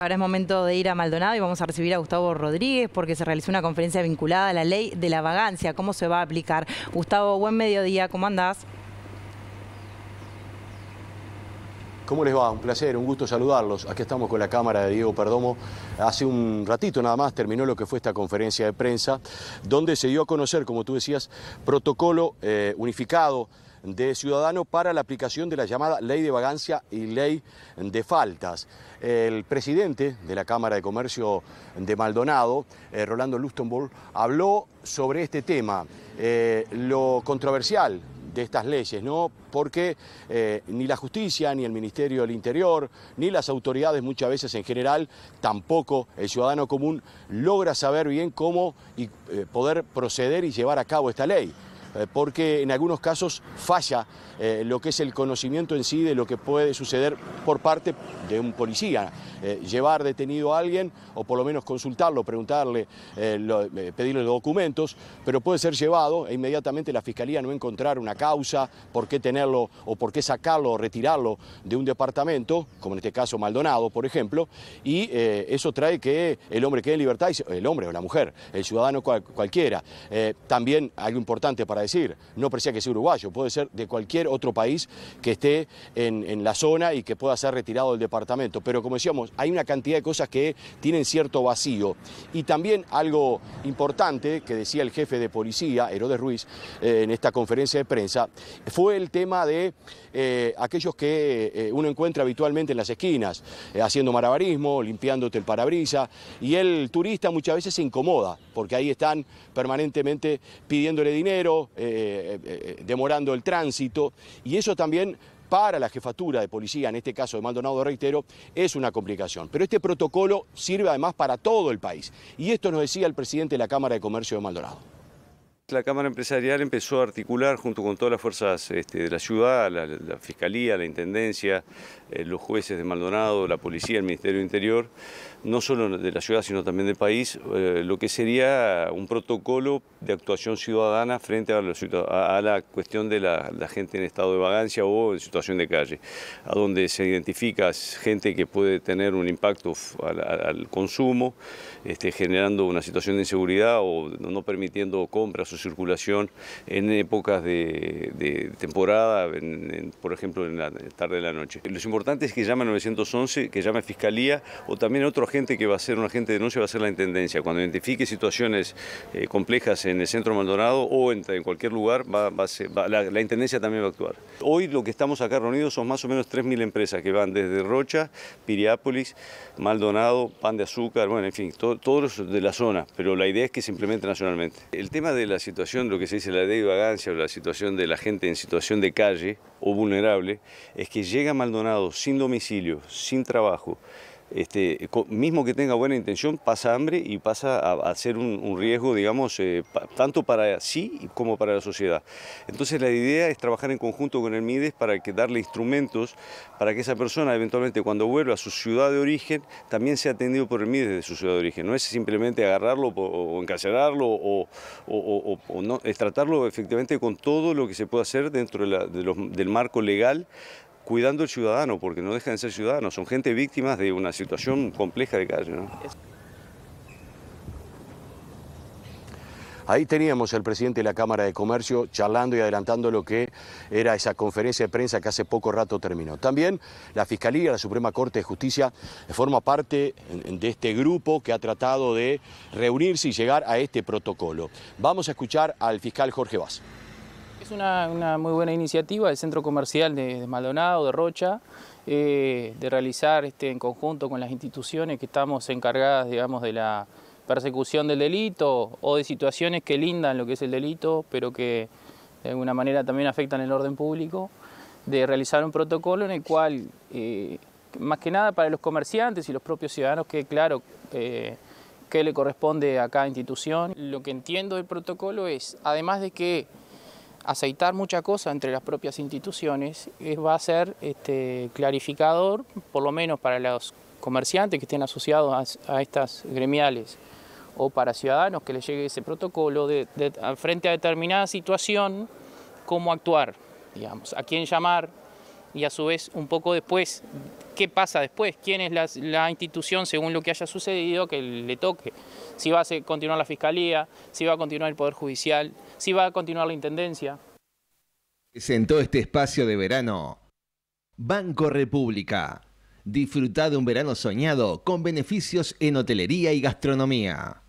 Ahora es momento de ir a Maldonado y vamos a recibir a Gustavo Rodríguez porque se realizó una conferencia vinculada a la ley de la vagancia, cómo se va a aplicar. Gustavo, buen mediodía, ¿cómo andás? ¿Cómo les va? Un placer, un gusto saludarlos. Aquí estamos con la cámara de Diego Perdomo. Hace un ratito nada más terminó lo que fue esta conferencia de prensa, donde se dio a conocer, como tú decías, protocolo eh, unificado de Ciudadano para la aplicación de la llamada ley de vagancia y ley de faltas. El presidente de la Cámara de Comercio de Maldonado, eh, Rolando Lustenburg, habló sobre este tema, eh, lo controversial de estas leyes, ¿no? Porque eh, ni la justicia, ni el Ministerio del Interior, ni las autoridades muchas veces en general, tampoco el ciudadano común logra saber bien cómo y, poder proceder y llevar a cabo esta ley. Eh, porque en algunos casos falla eh, lo que es el conocimiento en sí de lo que puede suceder por parte de un policía. Eh, llevar detenido a alguien o por lo menos consultarlo, preguntarle, pedirle documentos, pero puede ser llevado e inmediatamente la fiscalía no encontrar una causa, por qué tenerlo o por qué sacarlo o retirarlo de un departamento, como en este caso Maldonado, por ejemplo, y eso trae que el hombre quede en libertad, el hombre o la mujer, el ciudadano cualquiera. también algo importante para decir. No parecía que sea uruguayo, puede ser de cualquier otro país que esté en, la zona y que pueda ser retirado del departamento. Pero como decíamos, hay una cantidad de cosas que tienen cierto vacío. Y también algo importante que decía el jefe de policía, Herodes Ruiz, eh, en esta conferencia de prensa, fue el tema de eh, aquellos que eh, uno encuentra habitualmente en las esquinas, haciendo marabarismo, limpiándote el parabrisa, y el turista muchas veces se incomoda, porque ahí están permanentemente pidiéndole dinero, eh, eh, eh, demorando el tránsito, y eso también para la jefatura de policía, en este caso de Maldonado, reitero, es una complicación. Pero este protocolo sirve además para todo el país. Y esto nos decía el presidente de la Cámara de Comercio de Maldonado la Cámara Empresarial empezó a articular junto con todas las fuerzas este, de la ciudad, la, Fiscalía, la Intendencia, eh, los jueces de Maldonado, la Policía, el Ministerio Interior, no solo de la ciudad sino también del país, eh, lo que sería un protocolo de actuación ciudadana frente a, la cuestión de la, gente en estado de vagancia o en situación de calle, a donde se identifica gente que puede tener un impacto al, consumo, este, generando una situación de inseguridad o no permitiendo compras o circulación en épocas de, temporada, por ejemplo en la tarde de la noche. Lo importante es que llame 911, que llame Fiscalía o también otro agente que va a ser un agente de denuncia, va a ser la Intendencia. Cuando identifique situaciones eh, complejas en el centro Maldonado o en, en cualquier lugar, la, Intendencia también va a actuar. Hoy lo que estamos acá reunidos son más o menos 3.000 empresas que van desde Rocha, Piriápolis, Maldonado, Pan de Azúcar, bueno, en fin, todos de la zona, pero la idea es que se implemente nacionalmente. El tema de la situación, lo que se dice la de vagancia o la situación de la gente en situación de calle o vulnerable, es que llega Maldonado sin domicilio, sin trabajo, este, mismo que tenga buena intención, pasa hambre y pasa a, ser un, riesgo, digamos, eh, tanto para sí como para la sociedad. Entonces la idea es trabajar en conjunto con el MIDES para que darle instrumentos para que esa persona eventualmente cuando vuelva a su ciudad de origen también sea atendido por el MIDES de su ciudad de origen. No es simplemente agarrarlo o, encarcelarlo o, no, es tratarlo efectivamente con todo lo que se puede hacer dentro del marco legal cuidando al ciudadano, porque no dejan de ser ciudadanos, son gente víctima de una situación compleja de calle. Ahí teníamos al presidente de la Cámara de Comercio charlando y adelantando lo que era esa conferencia de prensa que hace poco rato terminó. También la Fiscalía, la Suprema Corte de Justicia, forma parte de este grupo que ha tratado de reunirse y llegar a este protocolo. Vamos a escuchar al fiscal Jorge Vaz. Es una, muy buena iniciativa del Centro Comercial de, Maldonado, de Rocha, eh, de realizar este, en conjunto con las instituciones que estamos encargadas digamos, de la persecución del delito o de situaciones que lindan lo que es el delito, pero que de alguna manera también afectan el orden público, de realizar un protocolo en el cual, eh, más que nada para los comerciantes y los propios ciudadanos, que claro... Eh, qué le corresponde a cada institución. Lo que entiendo del protocolo es, además de que aceitar mucha cosa entre las propias instituciones eh, va a ser este, clarificador, por lo menos para los comerciantes que estén asociados a, estas gremiales o para ciudadanos que les llegue ese protocolo de frente a determinada situación, cómo actuar, digamos, a quién llamar, y a su vez un poco después qué pasa después, quién es la, institución según lo que haya sucedido que le toque, si va a continuar la Fiscalía, si va a continuar el Poder Judicial, si va a continuar la Intendencia. Presentó este espacio de verano. Banco República. Disfruta de un verano soñado con beneficios en hotelería y gastronomía.